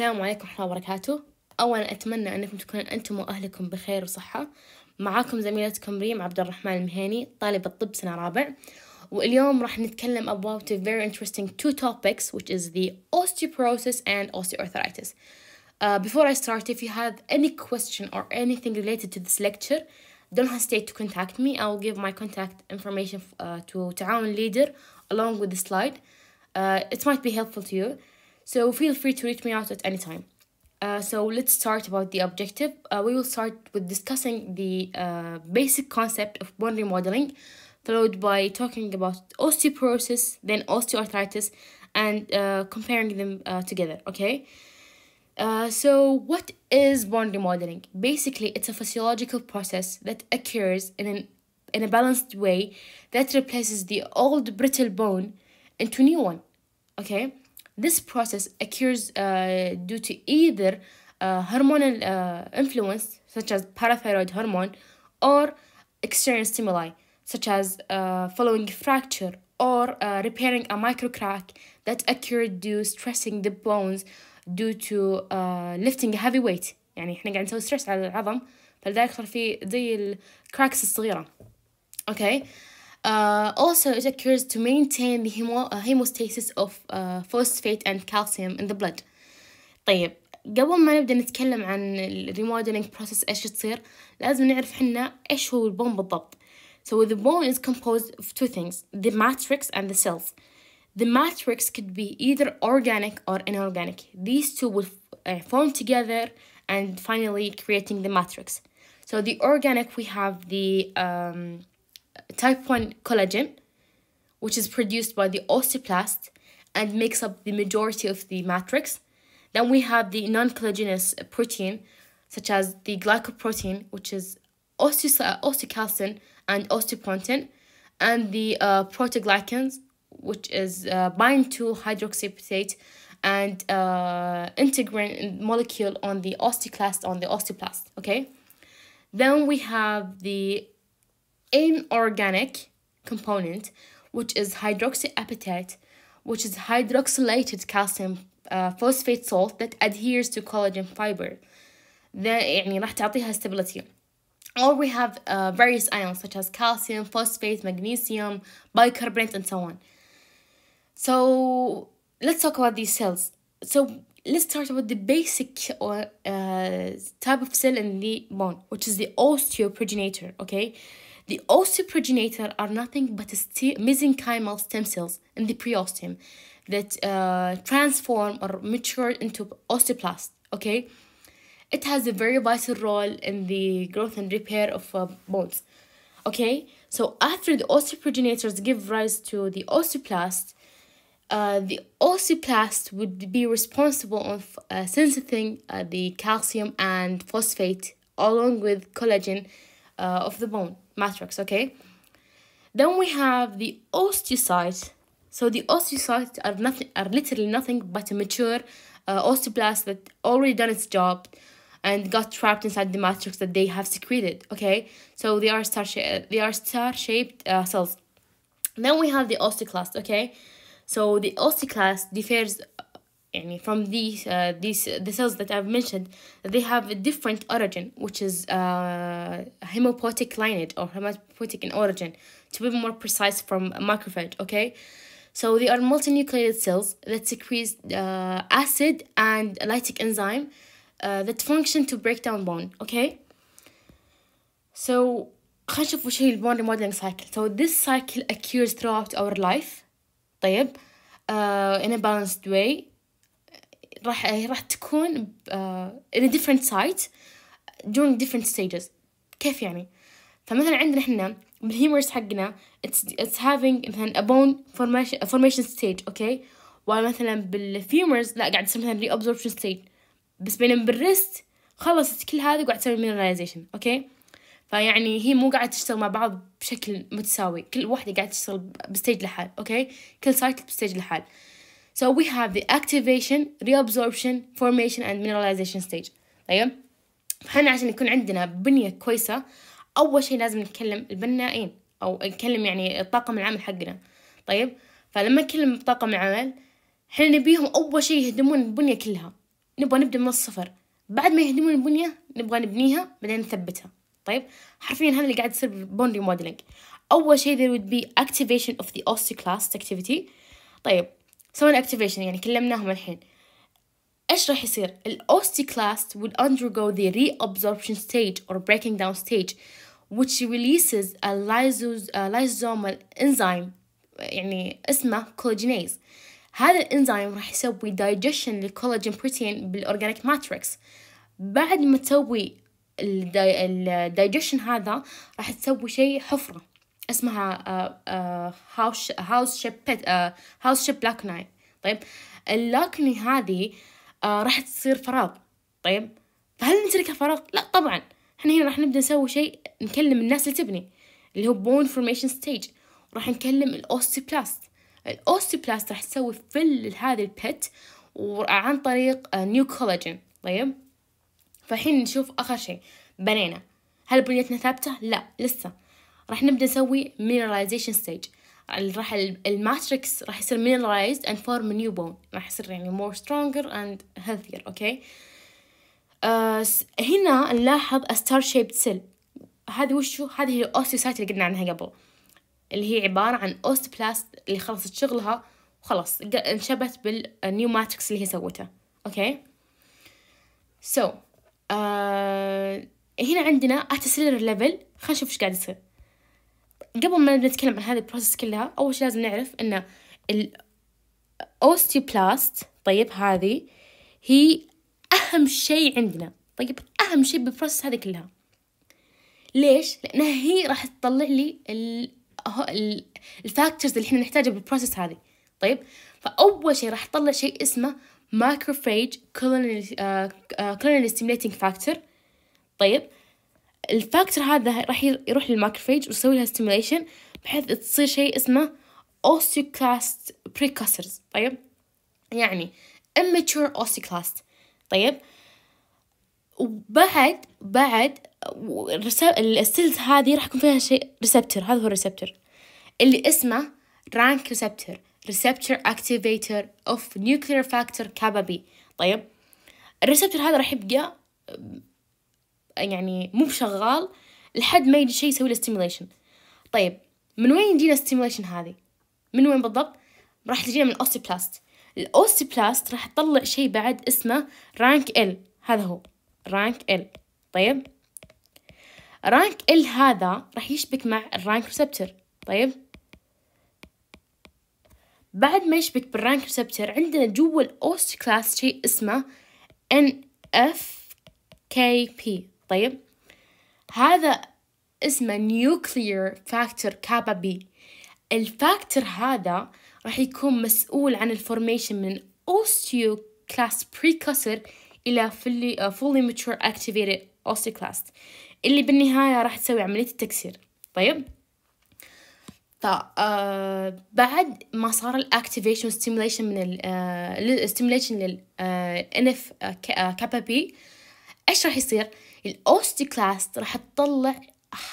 السلام عليكم ورحمة الله وبركاته أولا أتمنى أنكم تكونوا أنتم وأهلكم بخير وصحة معاكم زميلتكم ريم عبد الرحمن المهيني طالبة طب سنة رابع واليوم راح نتكلم about a very interesting two topics which is the osteoporosis and osteoarthritis uh, before I start if you have any question or anything related to this lecture don't hesitate to contact me I will give my contact information uh, to تعاون leader along with the slide uh, it might be helpful to you So feel free to reach me out at any time. Uh, so let's start about the objective. Uh, we will start with discussing the uh, basic concept of bone remodeling, followed by talking about osteoporosis, then osteoarthritis, and uh, comparing them uh, together, okay? Uh, so what is bone remodeling? Basically, it's a physiological process that occurs in, an, in a balanced way that replaces the old brittle bone into new one, okay? This process occurs uh, due to either uh, hormonal uh, influence, such as parathyroid hormone, or external stimuli, such as uh, following fracture or uh, repairing a microcrack that occurred due stressing the bones due to uh, lifting a heavy weight. يعني احنا قاعد نسوي stress على العظم فلذلك صار في زي الكراكس الصغيرة. Okay. Uh, also, it occurs to maintain the hemo uh, hemostasis of uh, phosphate and calcium in the blood. طيب قبل ما نبدأ نتكلم عن remodeling process إيش تصير لازم نعرف حنا إيش هو البون بالضبط. So the bone is composed of two things, the matrix and the cells. The matrix could be either organic or inorganic. These two will uh, form together and finally creating the matrix. So the organic, we have the um, type 1 collagen, which is produced by the osteoplast and makes up the majority of the matrix. Then we have the non collagenous protein, such as the glycoprotein, which is uh, osteocalcin and osteopontin, and the uh, proteoglycans, which is uh, bind to hydroxypeptate and uh, integrin molecule on the osteoclast on the osteoplast. Okay, then we have the inorganic component, which is hydroxyapatite, which is hydroxylated calcium uh, phosphate salt that adheres to collagen fiber. ده يعني راح تعطيها stability. Or we have uh, various ions such as calcium, phosphate, magnesium, bicarbonate, and so on. So let's talk about these cells. So let's start with the basic uh, uh type of cell in the bone, which is the osteoprogenitor. Okay, the osteoprogenitor are nothing but mesenchymal stem cells in the periosteum that uh, transform or mature into osteoplast. Okay, it has a very vital role in the growth and repair of uh, bones. Okay, so after the osteoprogenitors give rise to the osteoplast, uh, the osteoplast would be responsible of uh, uh, the calcium and phosphate along with collagen uh, of the bone matrix, okay? Then we have the osteocytes. So the osteocytes are nothing are literally nothing but a mature uh, osteoblast that already done its job and got trapped inside the matrix that they have secreted. Okay, so they are star they are star shaped uh, cells. Then we have the osteoclast. Okay, so the osteoclast differs and from these uh, these uh, the cells that I've mentioned, they have a different origin, which is uh, hemopoietic lineage or hematopoietic in origin, to be more precise from macrophage. Okay, so they are multinucleated cells that secrete uh, acid and lytic enzyme uh, that function to break down bone. Okay, so خلينا نشوف وش هي bone remodeling cycle. So this cycle occurs throughout our life. طيب. Uh, in a balanced way راح راح تكون آه، in a different site during different stages كيف يعني فمثلا عندنا احنا بالهيمرس حقنا it's, it's having مثلا a bone formation, a formation stage اوكي ومثلا بالفيمرز لا قاعد تسوي مثلا reabsorption stage بس بينما بالريست خلصت كل هذا وقاعد تسوي mineralization okay فيعني هي مو قاعدة تشتغل مع بعض بشكل متساوي كل واحدة قاعدة تشتغل بستيج لحال اوكي كل سايكل بستيج لحال So we have the activation, reabsorption, formation and mineralization stage. طيب فاحنا عشان يكون عندنا بنية كويسة أول شيء لازم نتكلم البنائين أو نتكلم يعني الطاقم العمل حقنا طيب فلما نتكلم طاقم العمل احنا نبيهم أول شيء يهدمون البنية كلها نبغى نبدأ من الصفر بعد ما يهدمون البنية نبغى نبنيها بعدين نثبتها طيب حرفيا هذا اللي قاعد يصير بالبوندي موديلينج. أول شيء there would be activation of the osteoclast activity طيب سوينا اكتيفيشن يعني كلمناهم الحين ايش راح يصير الاوستيكلاست will undergo the reabsorption stage or breaking down stage which releases a lysosomal enzyme يعني اسمه collagenase هذا الانزيم راح يسوي digestion للكولاجين بروتين بالاورجانيك ماتريكس بعد ما تسوي الدايجشن هذا راح تسوي شيء حفرة اسمها هاوس هاوس شيب هاوس شيب لاكناي طيب اللاكني هذه آه، راح تصير فراغ طيب فهل نترك الفراغ لا طبعا احنا هنا راح نبدا نسوي شيء نكلم الناس اللي تبني اللي هو بون فورميشن ستيج راح نكلم الاوستي بلاست راح تسوي فل لهذه البت عن طريق نيو آه، كولاجين طيب فالحين نشوف اخر شيء بنينا هل بنيتنا ثابته لا لسه راح نبدأ نسوي mineralization stage راح الماتريكس راح يصير mineralized and form a new bone راح يصير يعني more stronger and healthier اوكي آه هنا نلاحظ a star shaped cell هذه وشو هذه هي الاوستيوسايت اللي قلنا عنها قبل اللي هي عبارة عن اوستبلاست اللي خلصت شغلها وخلاص انشبت بالنيو ماتريكس اللي هي سوته اوكي سو so, آه، هنا عندنا at cellular level خلينا نشوف ايش قاعد يصير قبل ما نتكلم عن هذه البروسيس كلها أول شي لازم نعرف إن الأوستيوبلاست طيب هذه هي أهم شي عندنا طيب أهم شي بالبروسيس هذه كلها ليش؟ لأنها هي راح تطلع لي الفاكتورز اللي احنا نحتاجها بالبروسيس هذه طيب فأول شي راح تطلع شيء اسمه ماكروفيج كولونيل ستيميليتنج فاكتور طيب الفاكتور هذا راح يروح للماكروفيج ويسوي لها ستيميليشن بحيث تصير شيء اسمه اوستيوكلاست بريكاسرز طيب يعني اميتشور اوستيوكلاست طيب وبعد بعد السيلز هذه راح يكون فيها شيء ريسبتور هذا هو الريسبتور اللي اسمه رانك ريسبتور ريسبتور اكتيفيتر اوف نيوكلير فاكتور كابا بي طيب الريسبتور هذا راح يبقى يعني مو بشغال لحد ما يجي شيء يسوي له ستيميليشن طيب من وين يجينا ستيميليشن هذه من وين بالضبط راح تجينا من الاوستيبلاست الاوستيبلاست راح تطلع شيء بعد اسمه رانك ال هذا هو رانك ال طيب رانك ال هذا راح يشبك مع الرانك ريسبتر طيب بعد ما يشبك بالرانك ريسبتر عندنا جوا الاوست كلاس شيء اسمه NFKP طيب هذا اسمه nuclear فاكتور كابا بي الفاكتور هذا راح يكون مسؤول عن الفورميشن من osteoclast precursor إلى fully, uh, fully mature activated osteoclast اللي بالنهاية راح تسوي عملية التكسير طيب آه، بعد ما صار الاكتيفيشن ستيميليشن من الستيميليشن آه، لل NF كابا بي ايش راح يصير الاوستيكلاست راح تطلع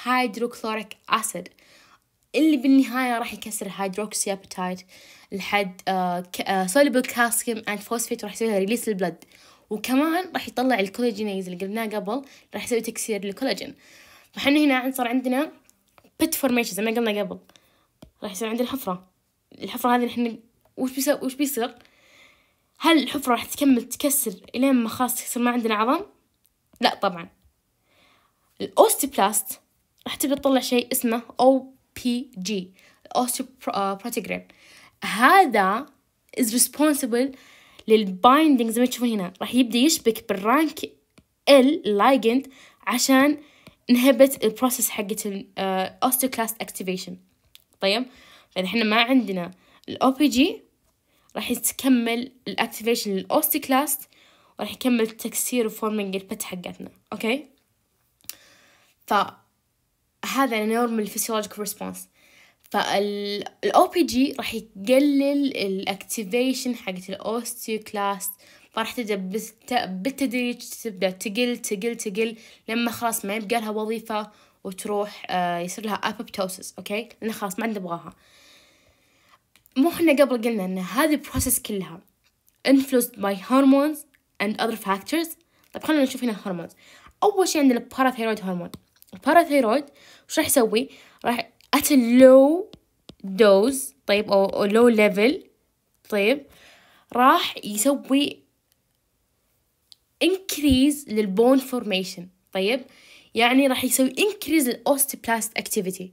هيدروكلوريك اسيد اللي بالنهاية راح يكسر هيدروكسي ابيتايت لحد سوليبل كالسيوم اند فوسفيت راح يسوي ريليس البلد وكمان راح يطلع الكولاجينيز اللي قلناه قبل راح يسوي تكسير للكولاجين فاحنا هنا صار عندنا بيت فورميشن زي ما قلنا قبل راح يصير عندنا حفرة الحفرة هذه نحن وش بيصير وش بيصير هل الحفرة راح تكمل تكسر إلين ما خلاص تكسر ما عندنا عظم لا طبعا الأوستيبلاست راح تبي تطلع شيء اسمه أو بي جي الأوستيبروتيجرين هذا is responsible للبايندينج زي ما تشوفون هنا راح يبدأ يشبك بالرانك ال لايجند عشان نهبت البروسيس حقت الأوستيوكلاست اكتيفيشن طيب فإذا احنا ما عندنا الأو بي جي راح يتكمل الاكتيفيشن للأوستيوكلاست وراح يكمل تكسير وفورمينج البت حقتنا اوكي فهذا النورمال فيسيولوجيكال ريسبونس فالاو بي جي راح يقلل الاكتيفيشن حقت الاوستيوكلاست فراح تبدا بالتدريج تبدا تقل تقل تقل لما خلاص ما يبقى لها وظيفه وتروح آه، يصير لها ابوبتوسس اوكي لان خلاص ما نبغاها مو احنا قبل قلنا ان هذه البروسيس كلها influenced by hormones and other factors طب خلونا نشوف هنا الهرمونز أول شي عندنا الباراثيرويد هرمون الباراثيرويد وش راح يسوي راح at a low dose طيب أو, low level طيب راح يسوي increase للبون formation طيب يعني راح يسوي increase للأوستيبلاست activity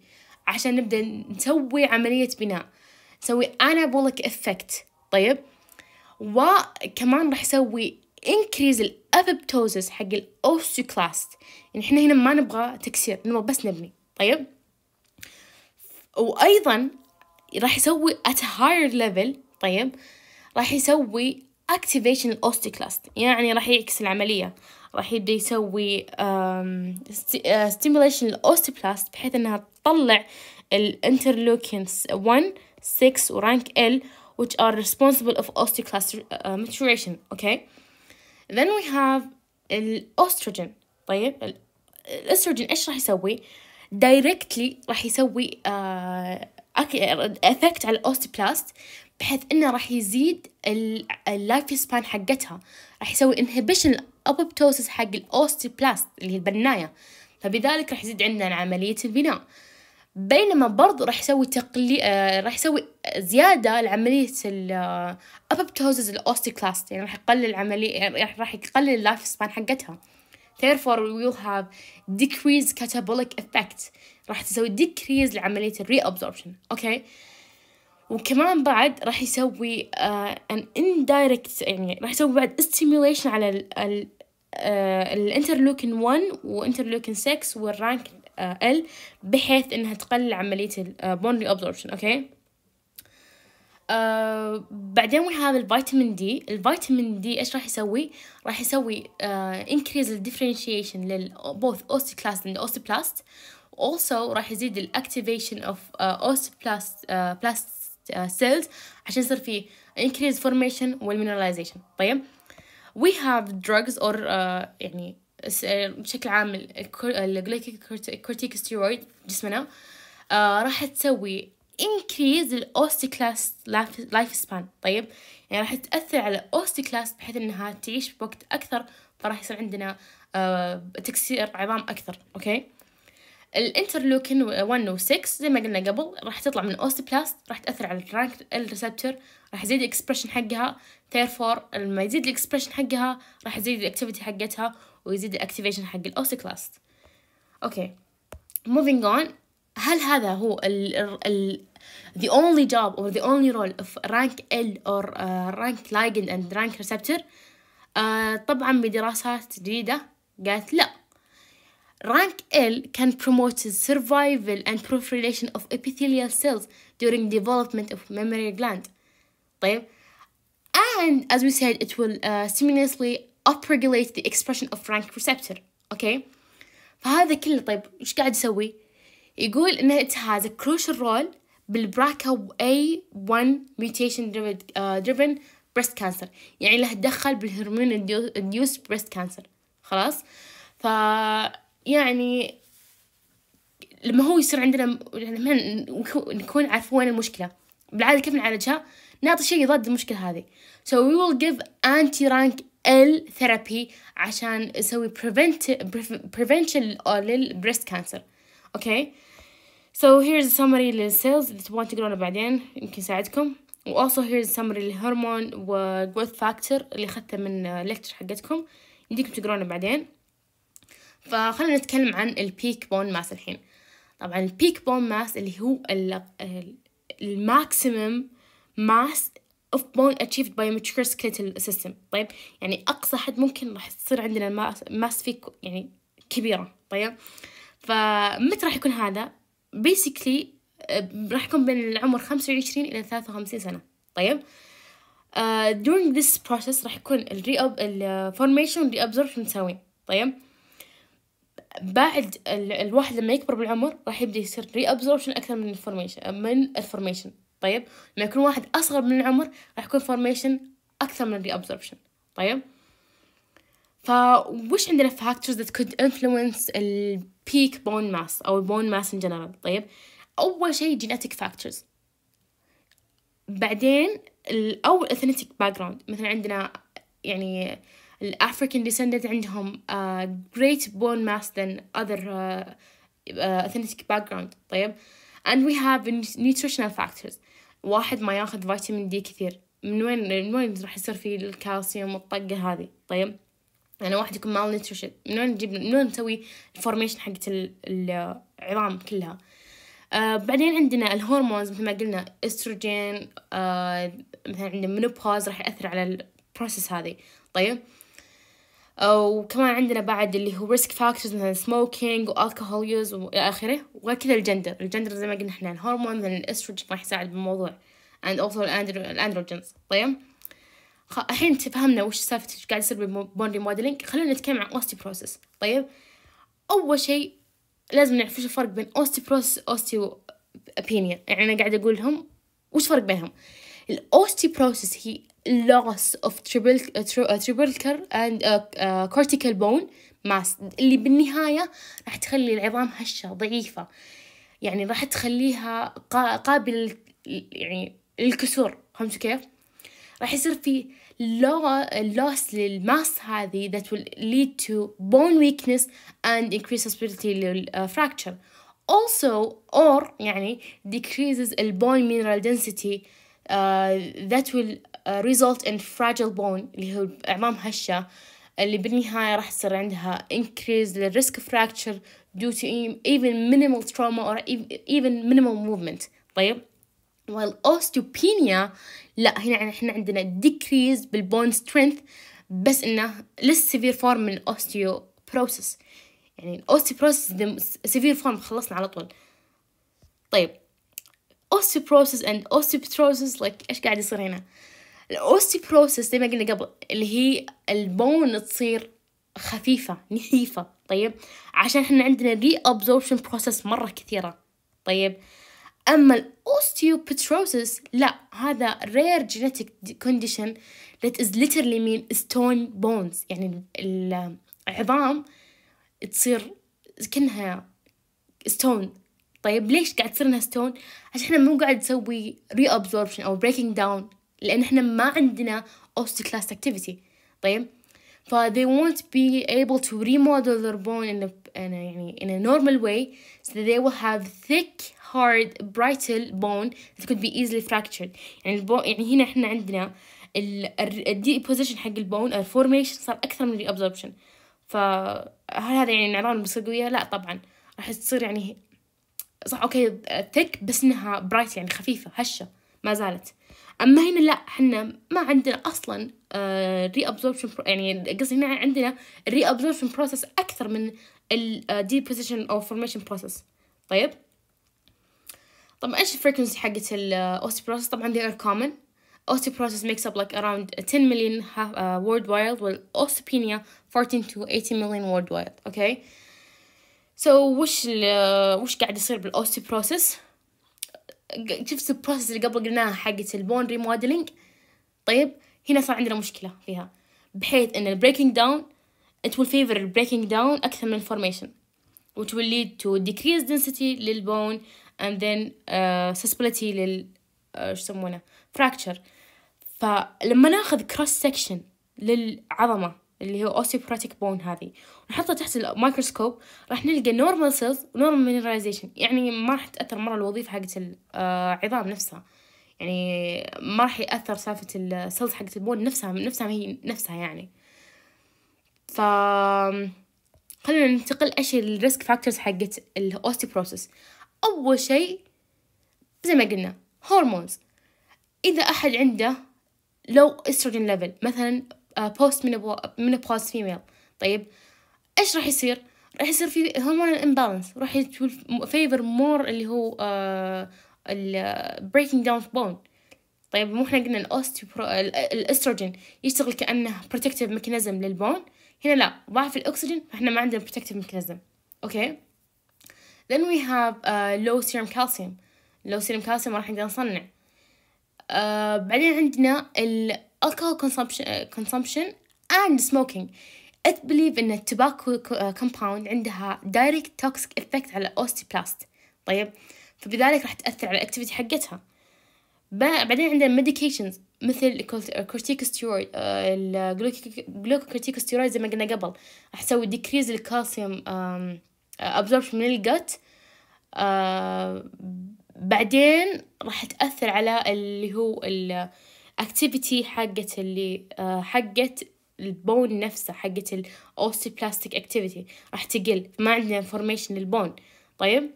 عشان نبدأ نسوي عملية بناء نسوي anabolic effect طيب وكمان راح يسوي increase الابيبتوزس حق الاوستيوكلاست يعني احنا هنا ما نبغى تكسير نبغى بس نبني طيب وايضا راح يسوي at هاير higher level طيب راح يسوي activation الاوستيوكلاست يعني راح يعكس العملية راح يبدأ يسوي آه، stimulation الاوستيبلاست بحيث انها تطلع الانترلوكين 1 6 ورانك L which are responsible of osteoclast آه، maturation okay then we have الأوستروجين طيب الأستروجين إيش راح يسوي دايركتلي راح يسوي افكت آه، على الاوستيبلاست بحيث انه راح يزيد اللايف سبان حقتها راح يسوي انهبيشن الابوبتوسس حق الاوستيبلاست اللي هي البنايه فبذلك راح يزيد عندنا عمليه البناء بينما برضو راح يسوي تقلي آه، راح يسوي زيادة لعملية ال أبابتوزز آه، الأوستيكلاست يعني راح يقلل عملية يعني راح يقلل اللايف سبان حقتها therefore we will have decrease catabolic effect راح تسوي decrease لعملية الريابزوربشن اوكي okay. وكمان بعد راح يسوي uh, an indirect يعني راح يسوي بعد stimulation على ال ال الانترلوكين uh, 1 وانترلوكين 6 والرانك ال آه، بحيث انها تقلل عمليه البونري ابزوربشن آه، اوكي آه بعدين وين هذا الفيتامين دي الفيتامين دي ايش راح يسوي راح يسوي انكريز الديفرنشيشن للبوث اوستيكلاست اند اوستيبلاست also راح يزيد الاكتيفيشن اوف اوستيبلاست بلاست سيلز عشان يصير في انكريز فورميشن والمينراليزيشن طيب we have drugs or uh, يعني آه، بشكل عام آه، ستيرويد جسمنا آه راح تسوي increase كلاس لايف سبان طيب يعني راح تأثر على الاوستيكلاس بحيث انها تعيش بوقت اكثر فراح يصير عندنا آه تكسير عظام اكثر اوكي الانترلوكين 1 و 6 زي ما قلنا قبل راح تطلع من الاوستيبلاست راح تاثر على الرانك الريسبتور راح يزيد الاكسبرشن حقها ثيرفور لما يزيد الاكسبرشن حقها راح يزيد الاكتيفيتي حقتها ويزيد الاكتيفيشن حق الاوسيكلاست اوكي moving on هل هذا هو ال ال the only job or the only role of rank L or uh, rank ligand and rank receptor uh, طبعا بدراسات جديدة قالت لا rank L can promote the survival and proliferation of epithelial cells during development of mammary gland طيب and as we said it will uh, simultaneously upregulate the expression of frank receptor اوكي فهذا كله طيب ايش قاعد يسوي يقول انه it has a crucial role بالبراكا A1 mutation آه، driven breast cancer يعني له دخل بالهرمون induced breast cancer خلاص ف يعني لما هو يصير عندنا يعني لما نكون عارفين وين المشكلة بالعادة كيف نعالجها؟ نعطي شيء يضاد المشكلة هذه. So we will give anti-rank الثيرابي عشان اسوي prevention للبريست كانسر اوكي So here's a summary للسيلز إذا تبغون تقرونه بعدين يمكن يساعدكم و also here's a summary للهرمون و growth factor اللي أخذته من ليكتر حقتكم يمديكم تقرونه بعدين فخلنا نتكلم عن البيك بون ماس الحين طبعا البيك بون ماس اللي هو الماكسيمم ماس of point achieved by mature skeletal system طيب يعني أقصى حد ممكن راح تصير عندنا ماس فيك يعني كبيرة طيب فمتى راح يكون هذا basically آه، راح يكون بين العمر خمسة وعشرين إلى ثلاثة وخمسين سنة طيب uh, during this process راح يكون ال formation وال reabsorption متساويين طيب بعد الواحد لما يكبر بالعمر راح يبدا يصير ري ابزوربشن اكثر من الفورميشن آه، من الفورميشن طيب لما يكون واحد أصغر من العمر راح يكون فورميشن أكثر من reabsorption طيب فوش عندنا factors that could influence the peak bone mass أو bone mass in general طيب أول شيء genetic factors بعدين أو باك جراوند مثلا عندنا يعني الافريكان ديسندنت عندهم جريت بون ماس ذان اذر اثنتيك باك جراوند طيب اند وي هاف نيوتريشنال فاكتورز واحد ما ياخذ فيتامين دي كثير من وين من وين راح يصير في الكالسيوم والطقة هذه طيب يعني واحد يكون مال نيوتريشن من وين نجيب من وين نسوي الفورميشن حقت العظام كلها آه بعدين عندنا الهرمونز مثل ما قلنا استروجين آه مثلا عندنا منوبوز راح يأثر على البروسيس هذه طيب وكمان عندنا بعد اللي هو ريسك فاكتورز مثلا سموكينج والكهول يوز والى اخره وغير كذا الجندر الجندر زي ما قلنا احنا الهرمون مثلا الاستروجين راح يساعد بالموضوع اند اولسو الاندروجينز طيب الحين تفهمنا وش سالفة ايش قاعد يصير بالبون ريموديلينج خلينا نتكلم عن اوستي بروسس طيب اول شيء لازم نعرف وش الفرق بين اوستي بروسس اوستي ابينيا يعني انا قاعد اقول لهم وش الفرق بينهم الاوستي بروسس هي loss of triple and cortical bone mass اللي بالنهاية راح تخلي العظام هشة ضعيفة يعني راح تخليها قابل يعني للكسور فهمتوا كيف؟ راح يصير في loss للماس هذه that will lead to bone weakness and increase possibility للfracture also or يعني decreases bone mineral density uh, that will result in fragile bone اللي هو إعمام هشة اللي بالنهاية راح تصير عندها increase the risk fracture due to even minimal trauma or even minimal movement طيب while osteopenia لا هنا احنا عندنا decrease بالbone strength بس انه less severe form من osteoporosis يعني osteoporosis the severe form خلصنا على طول طيب osteoporosis and osteoporosis like ايش قاعد يصير هنا الأوستي بروسس زي ما قلنا قبل اللي هي البون تصير خفيفة نحيفة طيب عشان احنا عندنا ري ابزوربشن بروسس مرة كثيرة طيب أما الأوستيوبتروسس لا هذا رير جينيتك كونديشن ذات از ليترلي مين stone bones يعني العظام تصير كأنها ستون طيب ليش قاعد تصير انها ستون عشان احنا مو قاعد نسوي ري ابزوربشن او بريكنج داون لان احنا ما عندنا اوست كلاس اكتيفيتي طيب ف they won't be able to remodel their bone in a, in a, يعني in a normal way so they will have thick hard brittle bone that could be easily fractured يعني البون يعني هنا احنا عندنا ال الديبوزيشن حق البون الفورميشن صار اكثر من الابزوربشن فهل هذا يعني نعران بسقوية لا طبعا راح تصير يعني صح اوكي ثيك بس انها برايت يعني خفيفه هشه ما زالت اما هنا لا احنا ما عندنا اصلا ري آه، ابزوربشن يعني قصدي هنا عندنا الري ابزوربشن بروسس اكثر من بوزيشن او فورميشن بروسس طيب آه، طبعا ايش الفريكونسي حقت بروسس طبعا ار كومن اوستي osteoporosis makes up like around 10 مليون وورد worldwide والاوستوبينيا osteopenia 14 تو 18 وورد worldwide اوكي سو وش آه، وش قاعد يصير بروسس شفت البروسيس اللي قبل قلناها حقت البون ريموديلينج طيب هنا صار عندنا مشكله فيها بحيث ان البريكنج داون it will favor البريكنج داون اكثر من الفورميشن which will lead to decreased density للبون and then uh, susceptibility لل uh, شو يسمونه fracture فلما ناخذ cross section للعظمه اللي هو اوسيبراتيك بون هذه ونحطها تحت الميكروسكوب راح نلقى نورمال سيلز ونورمال mineralization يعني ما راح تاثر مره الوظيفه حقت العظام آه، نفسها يعني ما راح ياثر سالفه السيلز حقت البون نفسها نفسها هي نفسها يعني ف خلينا ننتقل ايش الريسك فاكتورز حقت الاوستيبروسس اول شيء زي ما قلنا هرمونز اذا احد عنده لو استروجين ليفل مثلا بوست بوست فيميل طيب ايش راح يصير راح يصير في هرمون الامبالانس راح فيفر مور اللي هو آه، البريكنج آه، breaking down bone طيب مو احنا قلنا الاوستيوبرو الاستروجين يشتغل كانه بروتكتيف ميكانيزم للبون هنا لا ضعف الاكسجين فاحنا ما عندنا بروتكتيف ميكانيزم اوكي then we have uh, low serum calcium low serum calcium راح نقدر نصنع uh, بعدين عندنا ال alcohol consumption, uh, consumption and smoking. It believe إن التباكو uh, compound عندها direct toxic effect على osteoplast. طيب فبذلك راح تأثر على activity حقتها بعدين عندنا medications مثل كورتيكوستيرويد uh، الجلوكوكورتيكوستيرويد زي ما قلنا قبل راح تسوي ديكريز الكالسيوم um، absorption من الجت آه، بعدين راح تأثر على اللي هو ال اكتيفيتي حقت اللي آه، حقت البون نفسه حقت الاوستي بلاستيك اكتيفيتي راح تقل ما عندنا انفورميشن للبون طيب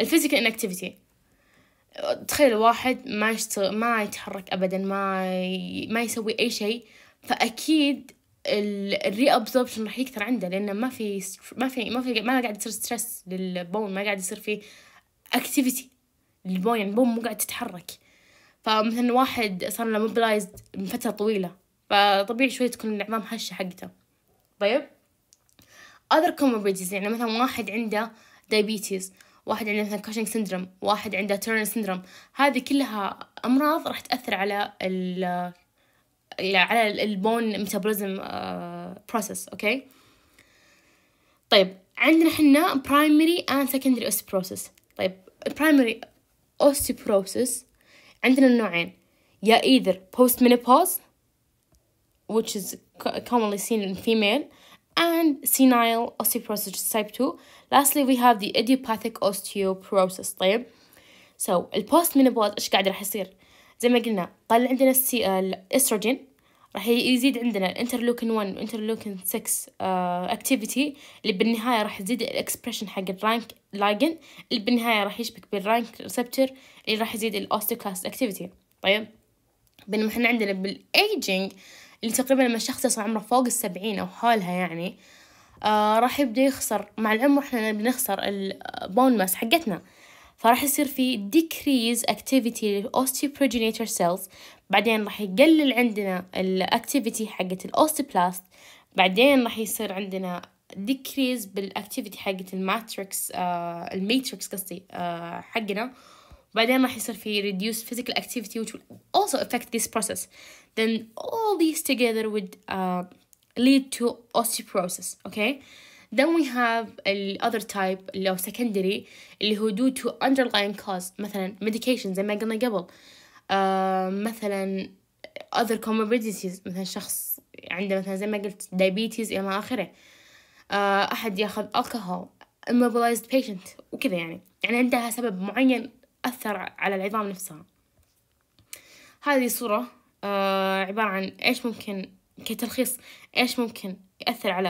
الفيزيكال انكتيفيتي تخيل واحد ما يشتغل ما يتحرك ابدا ما ي... ما يسوي اي شيء فاكيد الري ابزوربشن راح يكثر عنده لانه ما في ما في ما في ما قاعد يصير ستريس للبون ما قاعد يصير في اكتيفيتي للبون يعني البون مو قاعد تتحرك فمثلا واحد صار له موبلايزد من فترة طويلة فطبيعي شوية تكون العظام هشة حقته طيب other comorbidities يعني مثلا واحد عنده diabetes واحد عنده مثلا كوشنج سندروم واحد عنده تيرن سندروم هذه كلها أمراض راح تأثر على ال يعني على البون ميتابوليزم بروسيس اوكي طيب عندنا حنا primary and secondary osteoporosis طيب primary osteoporosis عندنا النوعين يا ايذر بوست menopause which is commonly seen in female and senile osteoporosis type 2 lastly we have the idiopathic osteoporosis طيب so البوست menopause ايش قاعد راح يصير زي ما قلنا قل عندنا الاستروجين راح يزيد عندنا الانترلوكن 1 والانترلوكن 6 اكتيفيتي آه، اللي بالنهايه راح تزيد الاكسبريشن حق الرانك لاجن اللي بالنهايه راح يشبك بالرانك ريسبتور اللي راح يزيد الاوستوكلاست اكتيفيتي طيب بينما احنا عندنا بالايجينج اللي تقريبا لما الشخص يصير عمره فوق السبعين او حولها يعني آه راح يبدا يخسر مع العمر احنا بنخسر البون ماس حقتنا فراح يصير في decrease activity osteoprogenitor cells بعدين راح يقلل عندنا الاكتيفيتي حقت الاوستيبلاست بعدين راح يصير عندنا decrease matrix حقت الماتريكس الماتريكس قصدي حقنا بعدين راح يصير في reduce physical activity which will also affect this process then all these together would uh, lead to osteoporosis okay Then we have the other type اللي هو secondary اللي هو due to underlying cause مثلا medication زي ما قلنا قبل uh, مثلا other comorbidities مثلا شخص عنده مثلا زي ما قلت diabetes إلى ما آخره uh, أحد ياخذ alcohol immobilized patient وكذا يعني يعني عندها سبب معين أثر على العظام نفسها هذه صورة آه عبارة عن إيش ممكن كتلخيص إيش ممكن يأثر على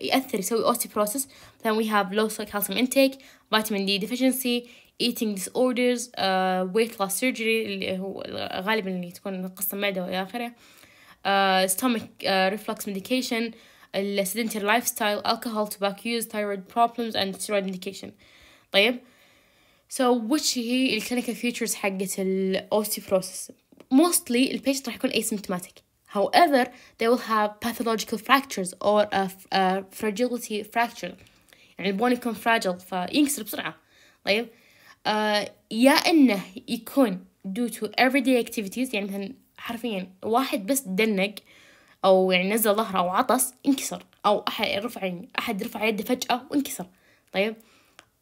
يأثر يسوي osteoporosis then we have low calcium intake vitamin D deficiency eating disorders uh, weight loss surgery اللي هو غالبا اللي تكون قصة معدة وإلى آخره uh, stomach uh, reflux medication sedentary lifestyle alcohol tobacco use thyroid problems and steroid medication طيب so which هي الكلينيكال features حقت الاوستيوبروسس mostly البيشنت راح يكون asymptomatic However, they will have pathological fractures or a, a fragility fracture يعني البون يكون fragile فينكسر بسرعة طيب آه، يا انه يكون due to everyday activities يعني مثلا حرفيا واحد بس دنق او يعني نزل ظهره او عطس انكسر او احد رفع يعني احد رفع يده فجأة وانكسر طيب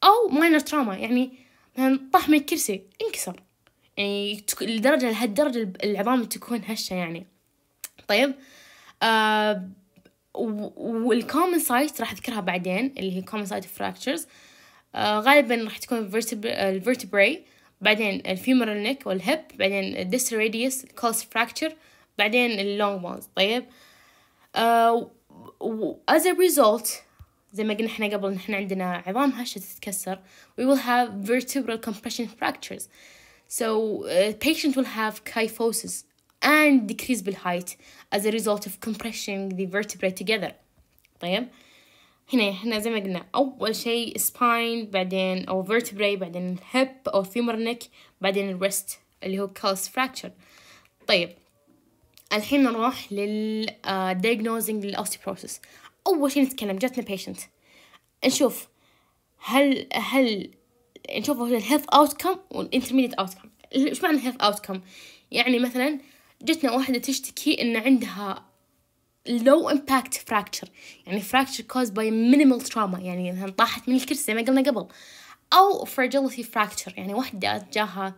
او minor trauma يعني مثلا طاح من الكرسي انكسر يعني لدرجة لهالدرجة العظام تكون هشة يعني طيب آه، والكومن سايت راح اذكرها بعدين اللي هي كومن سايت فراكتشرز غالبا راح تكون الفيرتبري آه، بعدين الفيمورال نيك والهب بعدين الديس راديوس الكولس فراكتشر بعدين اللونج بونز طيب آه، as a result زي ما قلنا احنا قبل احنا عندنا عظام هشة تتكسر we will have vertebral compression fractures so uh, patient will have kyphosis and decrease height as a result of compressing the vertebrae together طيب هنا احنا زي ما قلنا اول شيء spine بعدين او vertebrae بعدين hip او femur neck بعدين wrist اللي هو calf fracture طيب الحين نروح لل uh, diagnosing osteoporosis أول شي نتكلم جاتنا patient نشوف هل هل نشوف الهيلث وال والانترميديت outcome. ايش معنى الهيلث outcome؟ يعني مثلا جتنا واحدة تشتكي إن عندها low impact fracture يعني fracture caused by minimal trauma يعني مثلا طاحت من الكرسي زي ما قلنا قبل أو fragility fracture يعني واحدة جاها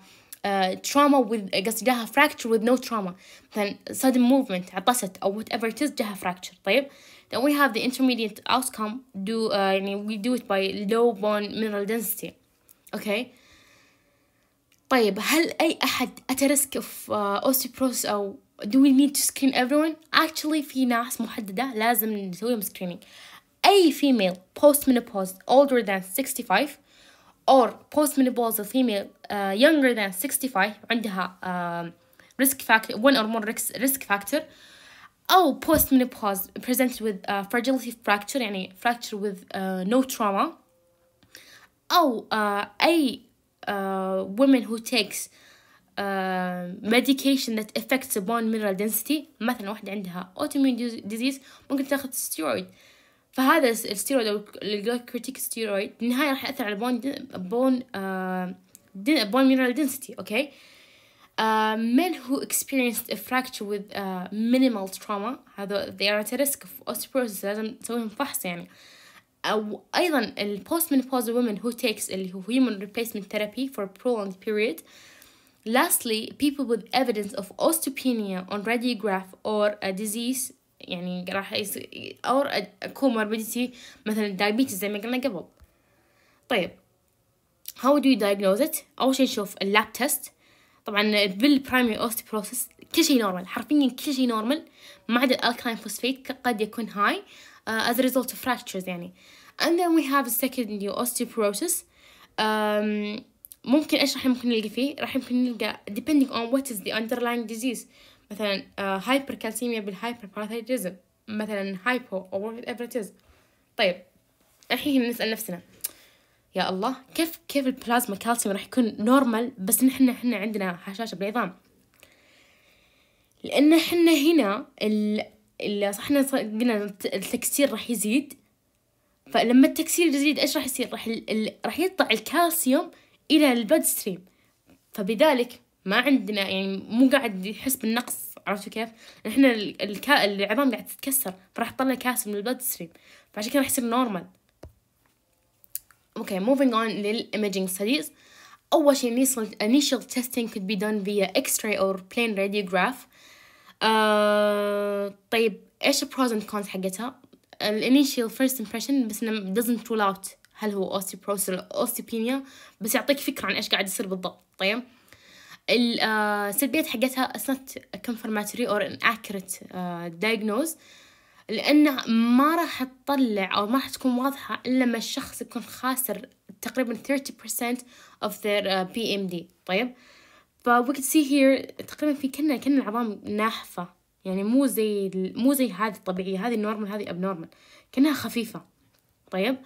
trauma with قصدي جاها fracture with no trauma مثلا sudden movement عطست أو whatever it is جاها fracture طيب then we have the intermediate outcome do uh, يعني we do it by low bone mineral density okay طيب هل أي أحد at في risk of osteoporosis أو do we need to screen everyone actually في ناس محددة لازم نسويهم screening أي female post menopause older than 65 or post menopause female uh, younger than 65 عندها uh, risk factor one or more risk, risk factor أو post menopause presented with uh, fragility fracture يعني fracture with uh, no trauma أو uh, أي uh, women who takes uh, medication that affects the bone mineral density مثلا واحدة عندها autoimmune disease ممكن تاخذ steroid فهذا الستيرويد أو الجلوكورتيك ستيرويد بالنهاية راح يأثر على البون بون bone mineral density okay Uh, men who experienced a fracture with uh, minimal trauma هذا they are at risk of osteoporosis لازم تسويهم فحص يعني uh, أو أيضا post menopausal women who takes اللي هو human replacement therapy for a prolonged period Lastly, people with evidence of osteopenia on radiograph or a disease يعني راح يص... or a comorbidity مثلا diabetes زي ما قلنا قبل طيب how do you diagnose it أول شي نشوف اللاب تيست طبعا بال primary osteoporosis كل شي نورمال حرفيا كل شي نورمال ما عدا الكلاين فوسفيت قد يكون هاي uh, as a result of fractures يعني and then we have secondary osteoporosis um, ممكن ايش راح ممكن نلقى فيه راح ممكن نلقى depending on what is the underlying disease مثلا uh, hypercalcemia بالhyperparathyroidism مثلا hypo or whatever it is طيب الحين نسأل نفسنا يا الله كيف كيف البلازما كالسيوم راح يكون نورمال بس نحن احنا عندنا هشاشة بالعظام لأن احنا هنا ال صح احنا قلنا التكسير راح يزيد فلما التكسير يزيد ايش راح يصير راح ال... راح يطلع الكالسيوم الى البلد ستريم فبذلك ما عندنا يعني مو قاعد يحس بالنقص عرفتوا كيف؟ احنا الكا... العظام قاعد تتكسر فراح تطلع كالسيوم من البلد ستريم فعشان كذا راح يصير نورمال اوكي موفينج اون للايمجينج ستاديز اول شيء initial testing could be done via x-ray or plain radiograph آه، طيب ايش البروز اند كونز حقتها الانيشال فيرست امبريشن بس انه doesn't rule out هل هو اوستيبروسس ولا اوستيبينيا بس يعطيك فكره عن ايش قاعد يصير بالضبط طيب السلبيات آه، حقتها it's not confirmatory or an accurate آه، diagnose لانه ما راح تطلع أو ما راح تكون واضحة إلا لما الشخص يكون خاسر تقريبا 30% of their PMD طيب فوي كان سي هير تقريبا في كنا كنا العظام ناحفة يعني مو زي مو زي هذه الطبيعية هذه النورمال هذه abnormal كأنها خفيفة طيب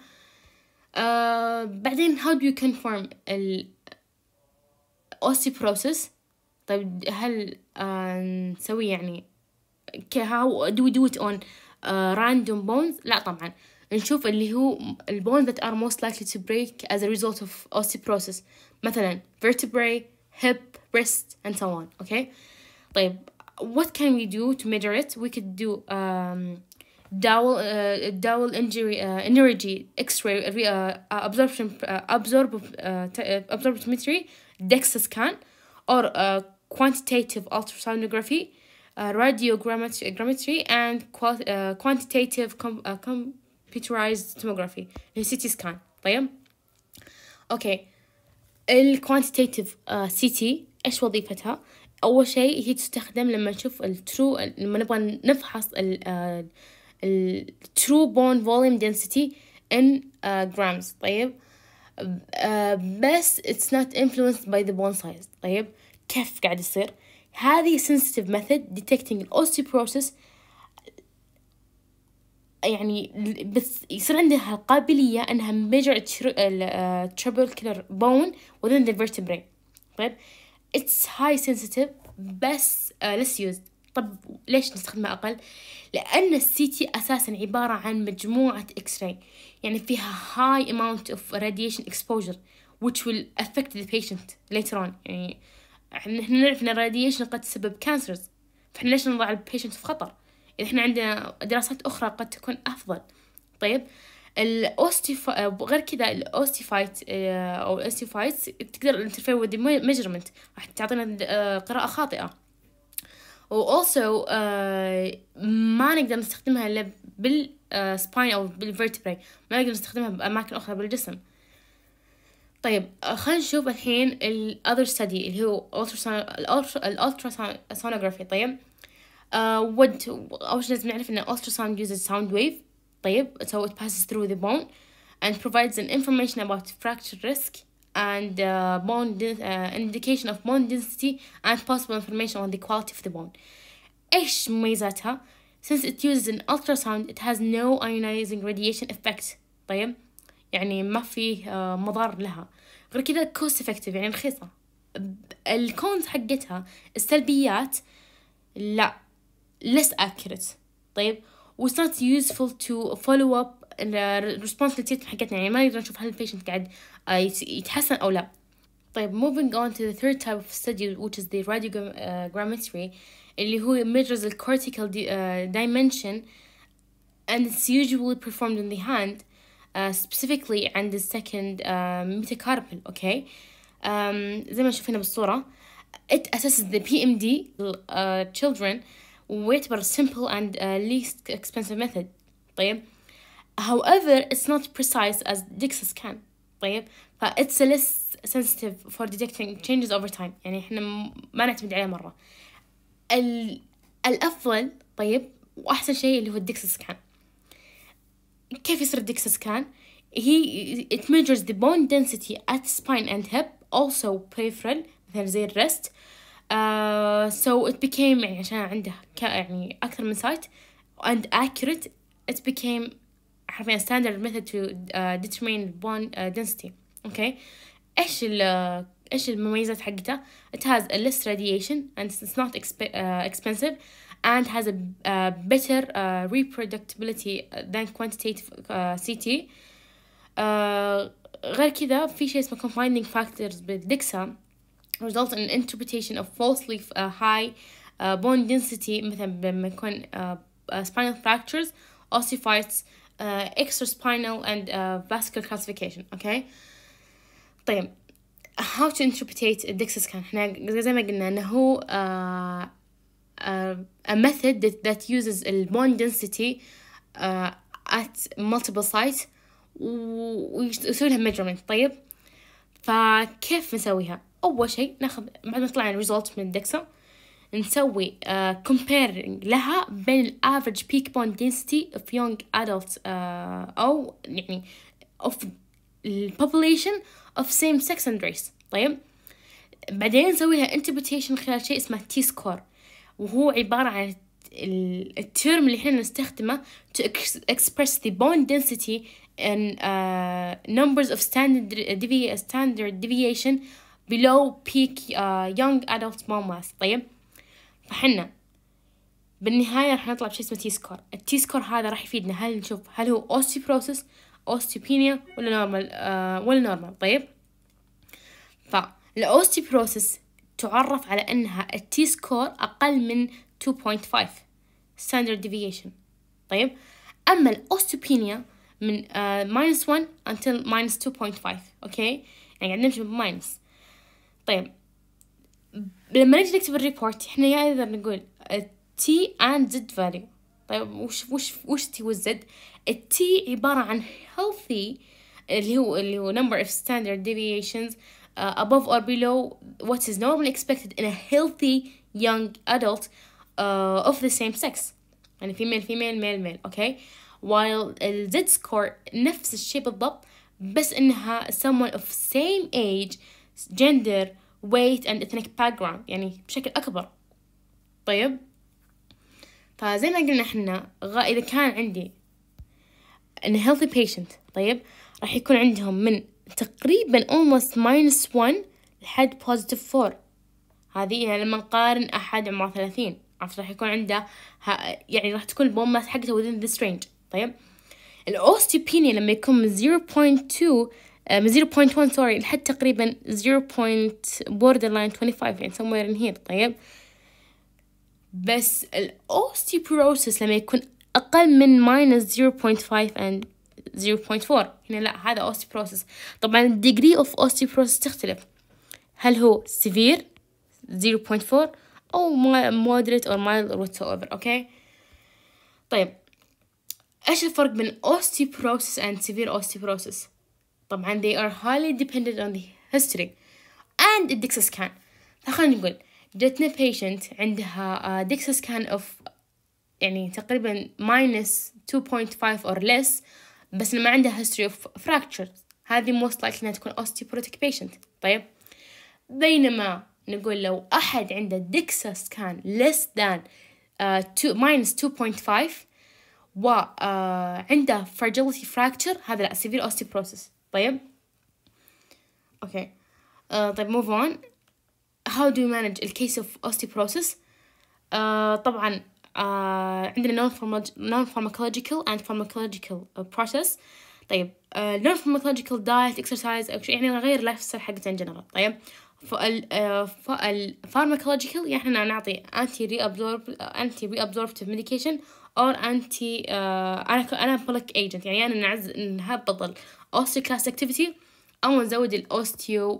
آه بعدين how do you confirm ال osteoporosis طيب هل آه نسوي يعني how do we do it on uh, random bones لا طبعا نشوف اللي هو bones that are most likely to break as a result of osteoporosis مثلا vertebrae hip wrist, and so on. Okay. طيب what can we do to measure it? We could do um, dowel uh, dowel injury uh, energy X-ray uh, uh, absorption uh, absorb uh, uh, absorptometry DEXA scan or uh, quantitative ultrasoundography, uh, radiogrammetry, and qual- uh, quantitative com- uh, computerized tomography CT scan. طيب. Okay. ال quantitative uh, CT ايش وظيفتها اول شيء هي تستخدم لما نشوف الترو لما نبغى نفحص ال الترو بون فوليوم density ان آه، جرامز طيب آه، بس اتس نوت influenced باي ذا بون سايز طيب كيف قاعد يصير هذه sensitive method detecting osteoporosis يعني بس يصير عندها القابلية انها measure the tubercular bone within the vertebrae طيب اتس هاي سنسيتيف بس لس آه، يوز طب ليش نستخدمها أقل؟ لأن السي تي أساسا عبارة عن مجموعة إكس راي يعني فيها هاي اماونت اوف راديشن اكسبوجر which will affect the patient later on يعني احنا نعرف ان الراديشن قد تسبب كانسرز فاحنا ليش نضع البيشنت في خطر اذا احنا عندنا دراسات اخرى قد تكون افضل طيب الأوستيفا آه، غير كذا الأوستيفايت آه، أو الأوستيفايتس تقدر الانترفير ودي ميجرمنت راح تعطينا آه، قراءة خاطئة و also ما نقدر نستخدمها إلا بالسباين أو بالفيرتبراي ما نقدر نستخدمها بأماكن أخرى بالجسم طيب خلينا نشوف الحين ال other study اللي هو الألتراسونوغرافي طيب ود أول شي لازم نعرف إن ultrasound uses sound wave طيب so it passes through the bone and provides an information about fracture risk and uh, bone uh, indication of bone density and possible information on the quality of the bone ايش مميزاتها since it uses an ultrasound it has no ionizing radiation effect طيب يعني ما في uh, مضار لها غير كذا cost effective يعني رخيصة الكونز حقتها السلبيات لا less accurate طيب was not useful to follow up the الريسبونسبيلتي حقتنا يعني ما نقدر نشوف هل البيشنت قاعد يتحسن أو لا طيب moving on to the third type of study which is the radiogrammetry uh, اللي هو measures the cortical dimension and it's usually performed in the hand uh, specifically عند the second uh, metacarpal okay um, زي ما نشوف بالصورة it assesses the PMD uh, children ويعتبر simple and uh, least expensive method طيب however it's not precise as DXA can طيب ف it's less sensitive for detecting changes over time يعني احنا ما نعتمد عليه مرة ال... الأفضل طيب وأحسن شيء اللي هو الديكس سكان كيف يصير الديكس سكان he it measures the bone density at spine and hip also peripheral مثلا زي الرست so it became يعني عشان عنده يعني أكثر من سايت and accurate it became حرفيا standard method to determine bone density okay إيش ال إيش المميزات حقتها? it has less radiation and it's not exp uh, expensive and has a uh, better uh, reproductibility than quantitative uh, CT uh, غير كذا في شيء اسمه confounding factors بالدكسا result in interpretation of falsely uh, high uh, bone density uh, spinal fractures ossifies, uh, extraspinal and uh, vascular calcification okay طيب how to interpret DEXA scan احنا زي ما قلنا انه هو a method that, that uses bone density uh, at multiple sites ويسوي لها measurement طيب فكيف نسويها اول شيء ناخذ بعد ما طلعنا الريزولت من الدكسا نسوي كومبيرنج uh, لها بين الافرج بيك بون density of young adults uh, او يعني of the population of same sex and race طيب بعدين نسوي لها interpretation خلال شيء اسمه تي سكور وهو عبارة عن الترم اللي احنا نستخدمه to express the bond density and uh, numbers of standard, devi standard deviation below peak uh, young adult mamas طيب فحنا بالنهاية راح نطلع بشي اسمه تي سكور التي سكور هذا راح يفيدنا هل نشوف هل هو اوستيبروسس اوستيبينيا ولا نورمال آه ولا نورمال طيب فالاوستيبروسس تعرف على انها التي سكور اقل من 2.5 ستاندرد ديفيشن طيب اما الاوستيبينيا من ماينس 1 انتل ماينس 2.5 اوكي يعني قاعد نمشي بماينس طيب لما نجي نكتب الريبورت احنا يا اذا نقول تي اند زد فاليو طيب وش وش وش تي والزد التي عبارة عن healthy اللي هو اللي هو number of standard deviations uh, above or below what is normally expected in a healthy young adult uh, of the same sex يعني female female male male okay while ال Z score نفس الشيء بالضبط بس إنها someone of same age gender weight and ethnic background يعني بشكل أكبر طيب فزي ما قلنا احنا إذا كان عندي an healthy patient طيب راح يكون عندهم من تقريبا almost minus one لحد positive four هذه يعني لما نقارن أحد عمره ثلاثين عرفت راح يكون عنده يعني راح تكون البون ماس حقته within this range طيب الأوستيوبينيا لما يكون من 0.2 آه، من 0.1 سوري لحد تقريبا 0. borderline 25 يعني somewhere in here طيب بس الأوستيبروسيس لما يكون أقل من minus 0.5 and 0.4 هنا لا هذا أوستيبروسيس طبعا الديجري أوف أوستيبروسيس تختلف هل هو severe 0.4 أو moderate or mild or whatsoever أوكي طيب إيش الفرق بين osteoporosis and severe osteoporosis طبعا they are highly dependent on the history and the DEXA scan فخلنا نقول جتنا patient عندها DEXA scan of يعني تقريبا minus 2.5 or less بس ما عندها history of fractures هذه most likely انها تكون osteoporotic patient طيب بينما نقول لو أحد عنده ديكسا سكان less than uh, two, minus 2.5 وعنده uh, fragility fracture هذا لا severe osteoporosis طيب اوكي آه طيب موف اون هاو دو مانج الكيس اوف اوستيوبروسيس طبعا آه عندنا نون فارماكولوجيكال اند فارماكولوجيكال بروسيس طيب نون فارماكولوجيكال دايت اكسرسايز exercise يعني غير اللايف ستايل حقتنا جنرال طيب فالفارماكولوجيكال آه، يعني احنا نعطي انتي ري ابزورب انتي ري ابزوربتيف ميديكيشن اور انتي انا انابوليك ايجنت يعني انا نعز نهبط osteoclast activity او نزود الاوستيو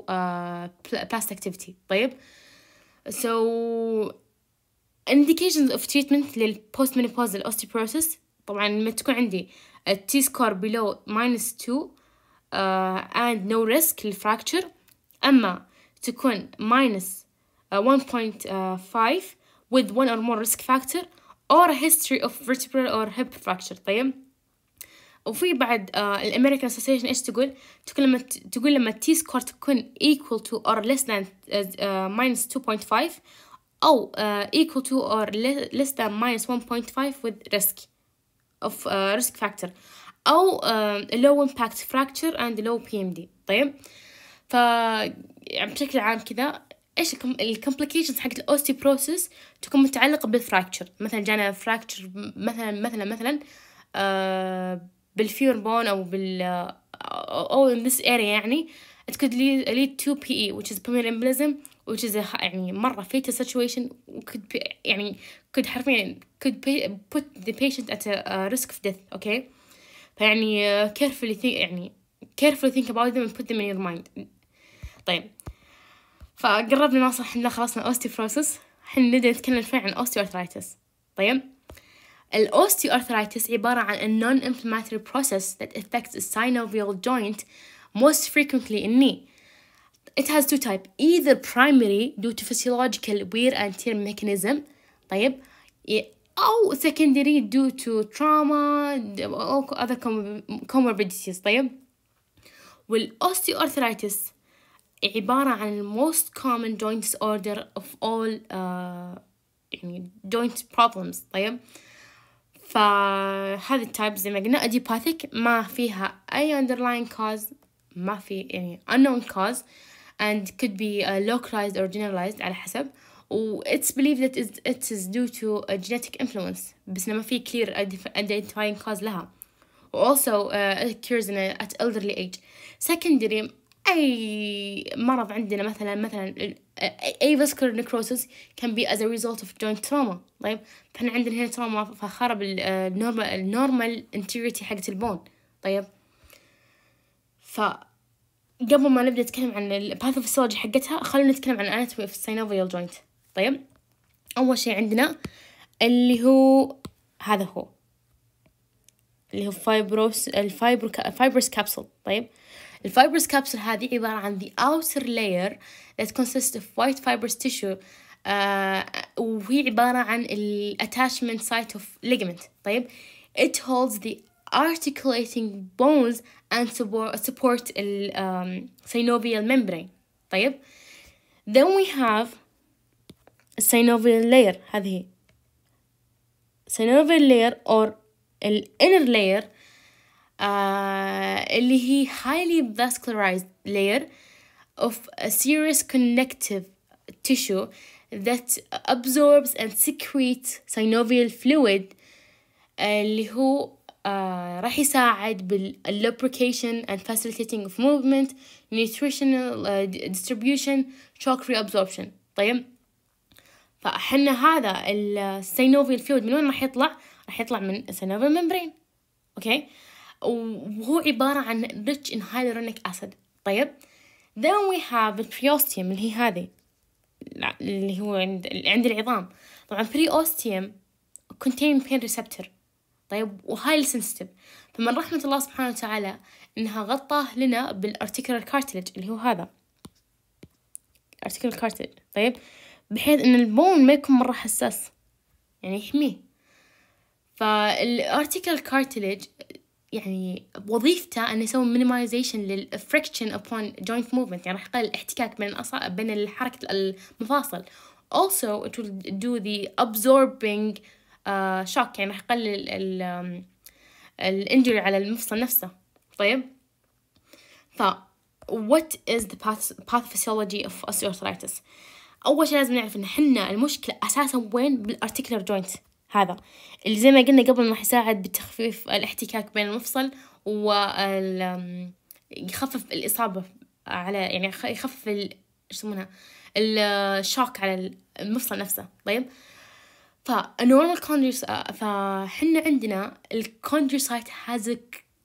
blast activity طيب so indications of treatment للpost menopausal osteoporosis طبعا لما تكون عندي T score below minus 2 uh, and no risk للfracture أما تكون minus uh, uh 1.5 with one or more risk factor or a history of vertebral or hip fracture طيب وفي بعد آه، الامريكان اسوسيشن ايش تقول تقول لما تقول لما تي سكور تكون equal to or less than آه، آه، minus 2.5 أو uh, equal to or less than minus 1.5 with risk of uh, risk factor أو uh, low impact fracture and low PMD طيب ف يعني بشكل عام كذا ايش الكومبليكيشنز حقت بروسس تكون متعلقة بالفراكتشر مثلا جانا فراكتشر مثلا مثلا مثلا آه بالفيربون او بال او in this area يعني it could lead, lead to PE which is pulmonary embolism which is a, يعني مرة fatal situation could be, يعني could حرفيا could pay, put the patient at a, a risk of death okay فيعني carefully think يعني carefully think about them and put them in your mind طيب فقربنا نوصل الحمد لله خلصنا osteoporosis حين نبدأ نتكلم شوي عن osteoarthritis طيب Osteoarthritis عبارة عن a non-inflammatory process that affects the synovial joint, most frequently in knee. It has two types, either primary due to physiological wear and tear mechanism, طيب, أو secondary due to trauma or other comorbidities, طيب. والosteoarthritis عبارة عن the most common joint disorder of all uh, يعني joint problems, طيب. فهذه التايب زي ما قلنا اديباثيك ما فيها اي underlying cause ما في يعني unknown cause and could be uh, localized or generalized على حسب و it's believed that it is due to a genetic influence بس ما في clear identifying cause لها و also uh, occurs in a, at elderly age secondary اي مرض عندنا مثلا مثلا اي فاسكولار نكروسس كان بي as a result of joint trauma طيب فاحنا عندنا هنا تروما فخرب النورمال النورمال انتجريتي حقة البون طيب ف قبل ما نبدا نتكلم عن الباثوفيسيولوجي حقتها خلونا نتكلم عن اناتومي اوف السينوفيال جوينت طيب اول شيء عندنا اللي هو هذا هو اللي هو فايبروس الفايبرو كابسول طيب The fibrous capsule هذه عبارة عن the outer layer that consists of white fibrous tissue uh, وهي عبارة عن attachment site of ligament طيب it holds the articulating bones and support, support um, synovial membrane طيب then we have synovial layer هذه synovial layer or inner layer آه اللي هي highly vascularized layer of a serous connective tissue that absorbs and secretes synovial fluid اللي هو آه راح يساعد lubrication and facilitating of movement nutritional uh, distribution shock reabsorption طيب فحنا هذا السينوفيال فلويد من وين راح يطلع راح يطلع من synovial membrane اوكي okay? وهو عبارة عن rich in hyaluronic acid طيب then we have البريوستيوم اللي هي هذه اللي هو عند عند العظام طبعا بريوستيوم contain pain receptor طيب وهاي السنسيتيف فمن رحمة الله سبحانه وتعالى إنها غطاه لنا بالارتيكولار كارتلج اللي هو هذا الارتيكولار كارتلج طيب بحيث إن البون ما يكون مرة حساس يعني يحميه فالارتيكل كارتلج يعني وظيفته انه يسوي مينيمايزيشن للفريكشن ابون جوينت موفمنت يعني راح يقلل الاحتكاك بين الأص... بين حركة المفاصل also it will do the absorbing uh, shock يعني راح يقلل ال الانجري على المفصل نفسه طيب ف what is the path, pathophysiology of osteoarthritis أول شيء لازم نعرف إن حنا المشكلة أساسا وين بالارتيكولار جوينت هذا اللي زي ما قلنا قبل انه يساعد بتخفيف الاحتكاك بين المفصل و يخفف الإصابة على يعني يخفف ال... يسمونها الشوك على المفصل نفسه طيب فالنورمال آه، كونجرس فحنا عندنا الكونجرسايت has a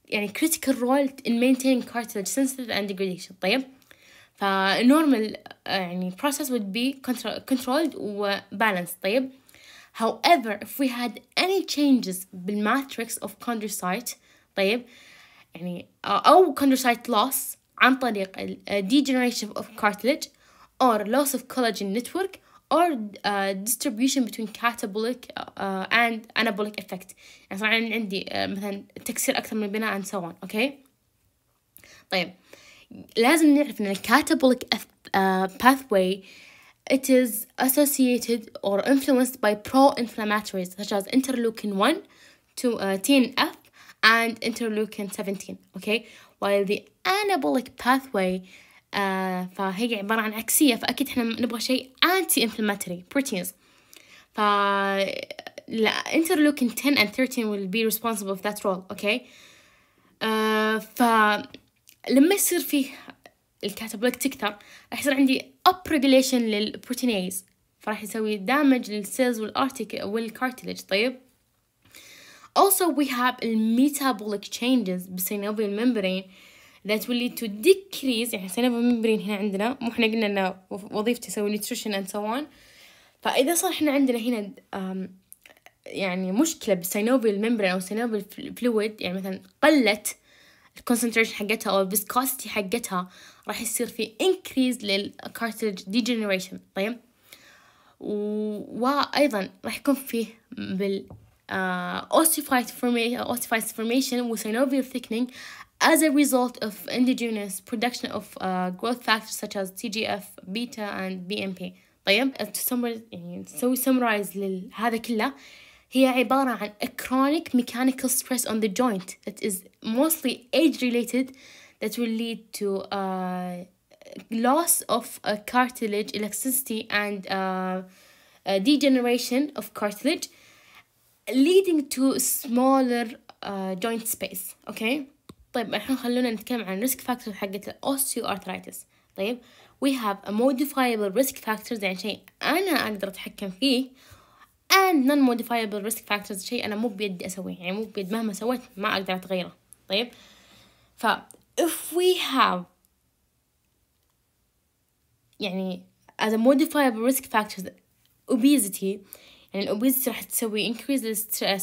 يعني critical role in maintaining cartilage sensitive and degradation طيب فالنورمال آه، يعني process would be controlled و balanced طيب However, if we had any changes in matrix of chondrocyte طيب يعني أو chondrocyte loss عن طريق ال uh, degeneration of cartilage or loss of collagen network or uh, distribution between catabolic uh, uh and anabolic effect يعني صار عندي uh, مثلا تكسير أكثر من البناء and so on okay طيب لازم نعرف إن الكاتابوليك uh, pathway it is associated or influenced by pro-inflammatories such as interleukin 1 to uh, TNF and interleukin 17 okay while the anabolic pathway آه فهي عبارة عن عكسية فأكيد إحنا نبغى شيء anti inflammatory proteins ف uh, interleukin 10 and 13 will be responsible for that role okay فلما يصير فيه الكاتابوليك تكثر راح يصير عندي اب ريجليشن للبروتينيز فراح يسوي دامج للسيلز والارتيك والكارتلج طيب Also we have metabolic changes بالsynovial membrane that will lead to decrease يعني synovial membrane هنا عندنا مو احنا قلنا انه وظيفته يسوي nutrition and so on فاذا صار احنا عندنا هنا يعني مشكلة بالسينوفيال ممبرين أو السينوفيال فلويد يعني مثلا قلت الكونسنتريشن حقتها أو الفيسكوستي حقتها راح يصير في انكريز للكارتلج ديجنريشن طيب وايضا راح يكون فيه بال اوستيفايت formation, فورميشن synovial thickening as a result of indigenous production of uh, growth factors such as TGF, beta and BMP. طيب to summarize يعني summarize لهذا كله هي عبارة عن a chronic mechanical stress on the joint that is mostly age related that will lead to uh, loss of uh, cartilage, elasticity, and uh, uh, degeneration of cartilage, leading to smaller uh, joint space. Okay. طيب الحين خلونا نتكلم عن risk factors حقة osteoarthritis. طيب we have a modifiable risk factors يعني شيء أنا أقدر أتحكم فيه and non-modifiable risk factors شيء أنا مو بيدي أسويه يعني مو بيد مهما سويت ما أقدر أتغيره طيب ف if we have يعني as a modifiable risk factors obesity يعني الأوبيزيتي راح تسوي increase the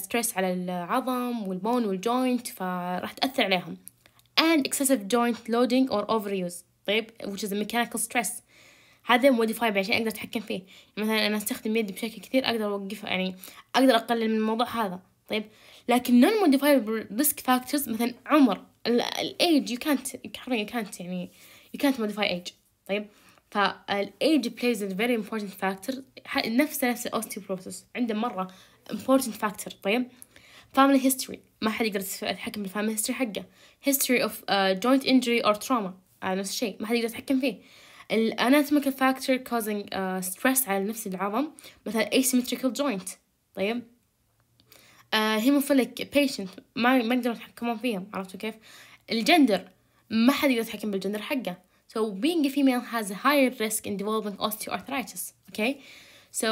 stress على العظم والبون والجوينت فراح تأثر عليهم and excessive joint loading or overuse طيب which is a mechanical stress هذا موديفاي يعني عشان أقدر أتحكم فيه يعني مثلا أنا أستخدم يدي بشكل كثير أقدر أوقفها يعني أقدر أقلل من الموضوع هذا طيب لكن non modifiable risk factors مثلا عمر age يو كانت حرفيا كانت يعني يو كانت موديفاي age طيب age plays a very important factor نفسه نفس الاوستيوبروسس عنده مره important factor طيب family history ما حد يقدر يتحكم family history حقه history of uh, joint injury or trauma هذا نفس الشيء ما حد يقدر يتحكم فيه anatomical factor causing uh, stress على نفس العظم مثلا asymmetrical joint طيب آه هيموفيليك بيشنت ما ما يقدرون يتحكمون فيهم عرفتوا كيف الجندر ما حد يقدر يتحكم بالجندر حقه so being a female has a higher risk in developing osteoarthritis okay so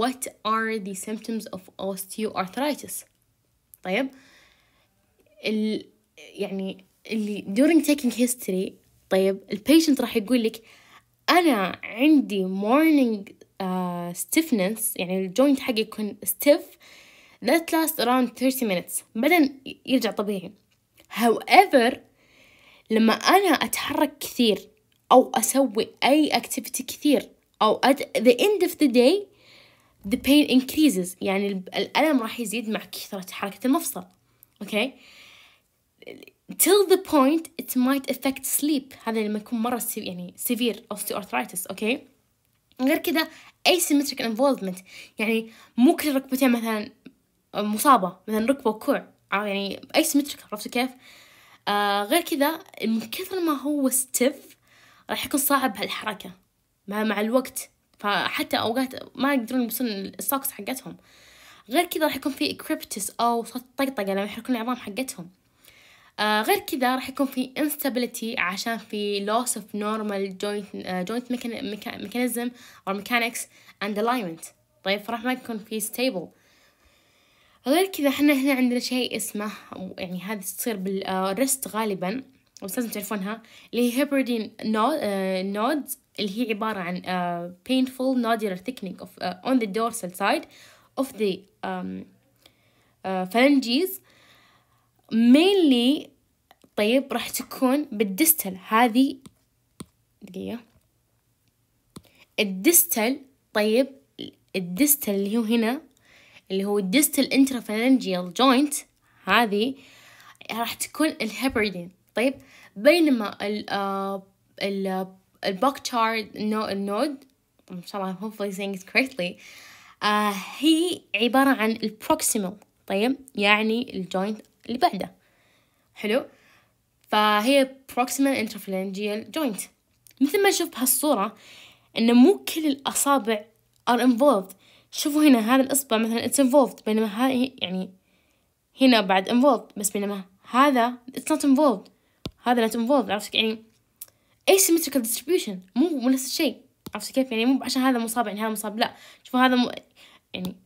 what are the symptoms of osteoarthritis طيب ال يعني اللي during taking history طيب البيشنت راح يقول لك أنا عندي morning uh, stiffness يعني الجوينت حقي يكون stiff that lasts around 30 minutes بعدين يرجع طبيعي however لما أنا أتحرك كثير أو أسوي أي activity كثير أو at the end of the day the pain increases يعني الألم راح يزيد مع كثرة حركة المفصل okay till the point it might affect sleep هذا لما يكون مرة يعني severe osteoarthritis okay غير كذا asymmetric involvement يعني مو كل ركبتين مثلا مصابة مثلا ركبه وكوع يعني أي سمترك عرفتوا كيف آه غير كذا من كثر ما هو ستيف راح يكون صعب هالحركة مع, مع الوقت فحتى أوقات ما يقدرون يلبسون الساكس حقتهم غير كذا راح يكون في كريبتس أو صوت طقطقة لما يحركون العظام حقتهم آه غير كذا راح يكون في instability عشان في loss of normal joint جوينت ميكانيزم او ميكانكس اند and alignment طيب فراح ما يكون في stable غير كذا احنا هنا عندنا شيء اسمه يعني هذا تصير بالرست آه، غالبا بس لازم تعرفونها اللي هي هيبردين آه، نود اللي هي عبارة عن آه، painful nodular thickening of, uh, on the dorsal side of the um, uh, phalanges mainly طيب راح تكون بالدستل هذه دقيقة الدستل طيب الدستل اللي هو هنا اللي هو الديستال انترافالنجيال جوينت هذه راح تكون الهيبردين طيب بينما ال آه، آه، تشارد النود ان شاء الله hopefully saying it correctly آه، هي عبارة عن البروكسيمال طيب يعني الجوينت اللي بعده حلو فهي proximal interphalangeal joint مثل ما نشوف بهالصورة إن مو كل الأصابع are involved شوفوا هنا هذا الإصبع مثلا it's involved بينما هاي يعني هنا بعد involved بس بينما هذا it's not involved هذا not involved عرفت يعني asymmetrical distribution مو مو نفس الشيء عرفت كيف يعني مو عشان هذا مصاب يعني هذا مصاب لا شوفوا هذا مو يعني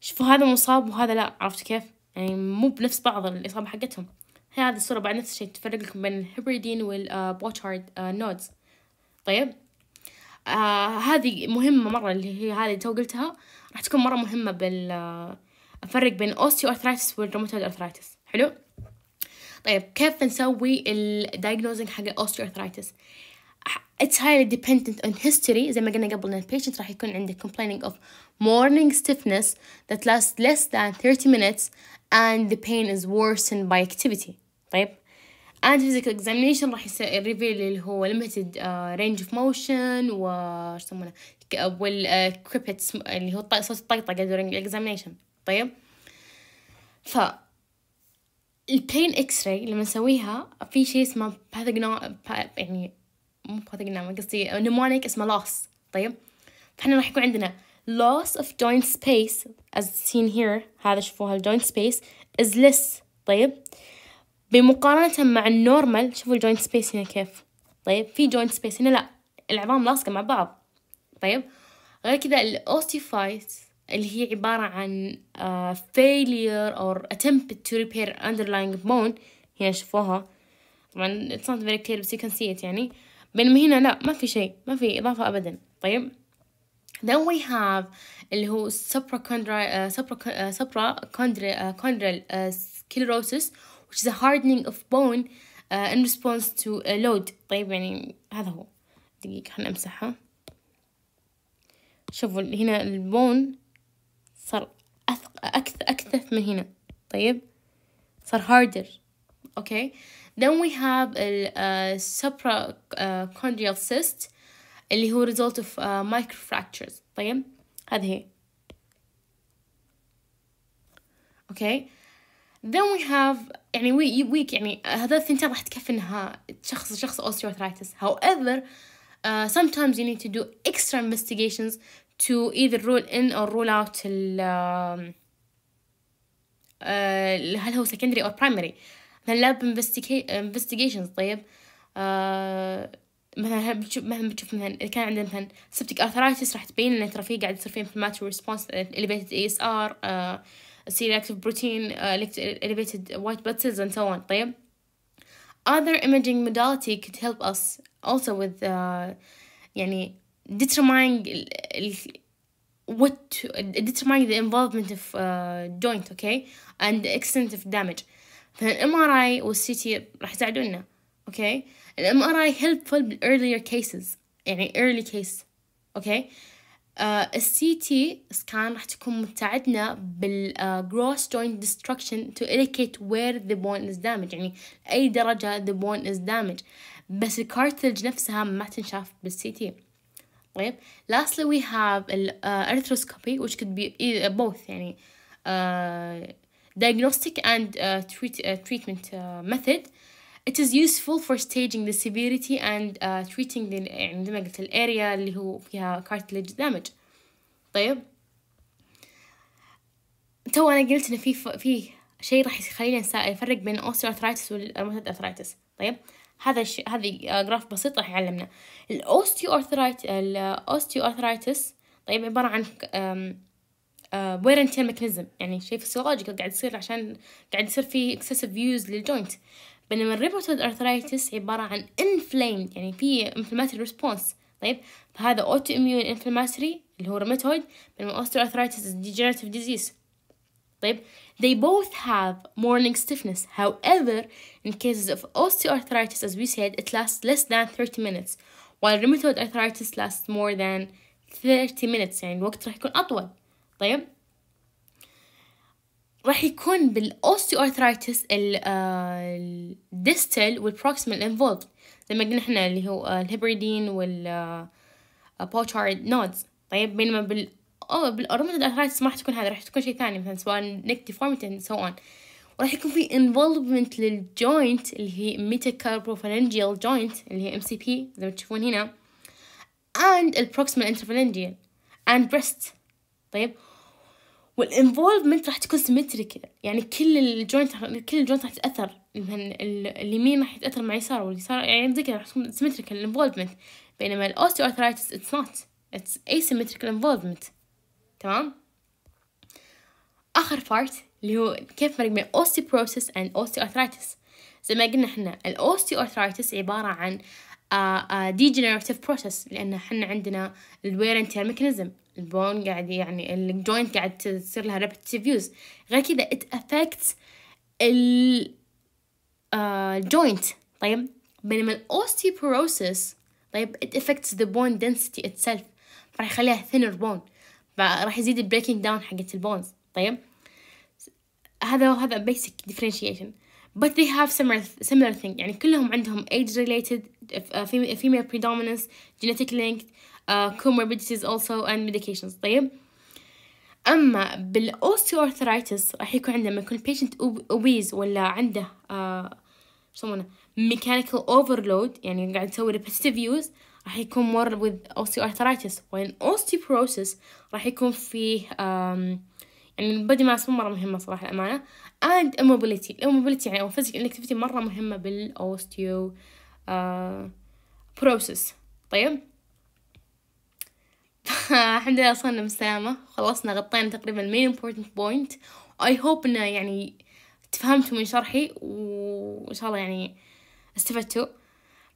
شوفوا هذا مصاب وهذا لا عرفت كيف يعني مو بنفس بعض الإصابة حقتهم هذه الصورة بعد نفس الشيء تفرق لكم بين الهبريدين والبوتشارد آه، نودز آه، طيب آه هذه مهمة مرة اللي هي هذه تو قلتها راح تكون مرة مهمة بال آه، أفرق بين أوستيو أرثرايتس والروماتويد أرثرايتس حلو طيب كيف نسوي الدايجنوزنج حق الأوستيو أرثرايتس It's highly dependent on history زي ما قلنا قبل إن البيشنت راح يكون عنده complaining of morning stiffness that lasts less than 30 minutes and the pain is worsened by activity طيب and physical اكزامينيشن راح يصير ريفيل اللي هو limited رينج اوف موشن motion و ايش يسمونه آه، وال آه، اللي هو صوت الطقطقة during الاكزامينيشن طيب ف البين اكس راي لما نسويها في شيء اسمه باثجنا يعني مو باثجنا قصدي نمونيك اسمه لوس طيب فاحنا راح يكون عندنا loss of joint space as seen here هذا شوفوها joint سبيس is less طيب بمقارنة مع النورمال شوفوا الجوينت سبيس هنا كيف طيب في جوينت سبيس هنا لا العظام لاصقة مع بعض طيب غير كذا الأوستيفايت اللي هي عبارة عن uh, failure or attempt to repair underlying bone هنا شوفوها طبعا it's not very clear بس you can see it يعني بينما هنا لا ما في شيء ما في إضافة أبدا طيب then we have اللي هو suprachondral uh, آه، suprachondral uh, آه، suprachondral uh, sclerosis which is a hardening of bone uh, in response to a load طيب يعني هذا هو دقيقة خلنا أمسحها شوفوا هنا البون صار أثق أكث أكثف من هنا طيب صار harder okay then we have the uh, supracondylar cyst اللي هو result of uh, microfractures طيب هذه هي okay then we have يعني we weak يعني هذا الثنتين راح تكفي انها شخص شخص osteoarthritis however uh, sometimes you need to do extra investigations to either rule in or rule out ال uh, هل هو secondary or primary مثلا lab investiga investigations طيب uh, مثلا بتشوف مثلا بتشوف مثلا اذا كان عندنا مثلا septic arthritis راح تبين لنا ترى في قاعد يصير في inflammatory response elevated ASR uh, C-reactive protein, uh, elevated white blood cells, and so on. طيب. Other imaging modality could help us also with uh, يعني determining what to, determining the involvement of uh, joint okay and the extent of damage فالام ار اي والسي تي راح يساعدونا okay الام ار اي helpful in earlier cases يعني early case okay السي تي سكان راح تكون بتساعدنا بالجروس جوينت ديستركشن تو indicate وير ذا بون از دامج يعني اي درجه ذا بون از دامج بس الكارتلج نفسها ما تنشاف بالسي تي طيب lastly we have الارثروسكوبي آه، which could be e-، آه، both يعني uh, diagnostic and uh, treat, uh, treatment uh, method It is useful for staging the severity and uh, treating the عندما يعني قلت ال area اللي هو فيها cartilage damage طيب تو أنا قلت إن في ف... في شيء راح يخلينا يفرق بين osteoarthritis والروماتيد arthritis طيب هذا الشيء هذه جراف آه، بسيط راح يعلمنا الأوستيوارثرايت الأوستيوارثرايتس طيب عبارة عن وير اند ميكانيزم يعني شيء فسيولوجيكال قاعد يصير عشان قاعد يصير في اكسسيف فيوز للجوينت بينما الريماتويد ارثرايتس عبارة عن inflamed يعني في inflammatory response طيب فهذا autoimmune inflammatory اللي هو rheumatoid بينما osteoarthritis is degenerative disease طيب they both have morning stiffness however in cases of osteoarthritis as we said it lasts less than 30 minutes while rheumatoid arthritis lasts more than 30 minutes يعني الوقت راح يكون أطول طيب راح يكون بالاوستيوارثرايتس الديستل والبروكسيمال آه، انفولد ما قلنا احنا اللي هو آه، الهبريدين وال بوتشارد آه، نودز طيب بينما بال بالارمد ارثرايتس ما راح تكون هذا راح تكون شيء ثاني مثلا سواء نيك ديفورميتي سو اون وراح يكون في انفولفمنت للجوينت اللي هي ميتاكاربروفالنجيال جوينت اللي هي ام سي بي زي ما تشوفون هنا and البروكسيمال انترفالنجيال and breast طيب والانفولفمنت راح تكون سيمتريكال يعني كل الجوينت كل الجوينت راح تتاثر اليمين راح يتاثر مع اليسار واليسار يعني زي كذا راح تكون سيمتريكال الانفولفمنت بينما الاوستيوارثرايتس اتس نوت اتس asymmetrical انفولفمنت تمام اخر بارت اللي هو كيف فرق بين osteoporosis اوستيو osteoarthritis زي ما قلنا احنا الاوستيوارثرايتس عبارة عن آه، آه، degenerative process لان حنا عندنا and tear mechanism البون قاعد يعني الجوينت قاعد تصير لها ريبتيف يوز غير كذا ات افكتس الجوينت طيب بينما الاوستيوبروسيس طيب it affects the bone density itself فراح يخليها thinner bone فراح يزيد breaking down حقت البونز طيب هذا هذا basic differentiation but they have similar similar thing يعني كلهم عندهم age related uh, uh, female predominance genetic linked uh, comorbidities also and medications طيب أما بالأوستيوارثرايتس راح يكون عندنا لما يكون patient obese ولا عنده uh, شو يسمونه mechanical overload يعني قاعد يسوي repetitive use راح يكون more with osteoarthritis وين osteoporosis راح يكون فيه um, يعني البادي ماس مو مرة مهمة صراحة الأمانة and immobility الاموبيلتي يعني أو physical inactivity مرة مهمة بالأوستيو آه، بروسس process طيب الحمد لله وصلنا بالسلامة خلصنا غطينا تقريبا main important point I hope إنه يعني تفهمتوا من شرحي وإن شاء الله يعني استفدتوا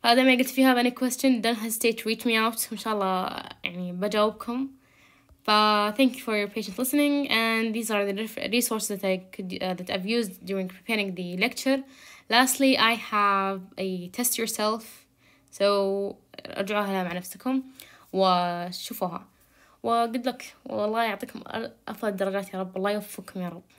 فزي ما قلت في هذا any question don't hesitate to reach me out إن شاء الله يعني بجاوبكم But thank you for your patient listening and these are the resources that I could uh, that I've used during preparing the lecture lastly I have a test yourself so ارجعوها مع نفسكم وشوفوها وجود لك والله يعطيكم أفضل الدرجات يا رب الله يوفقكم يا رب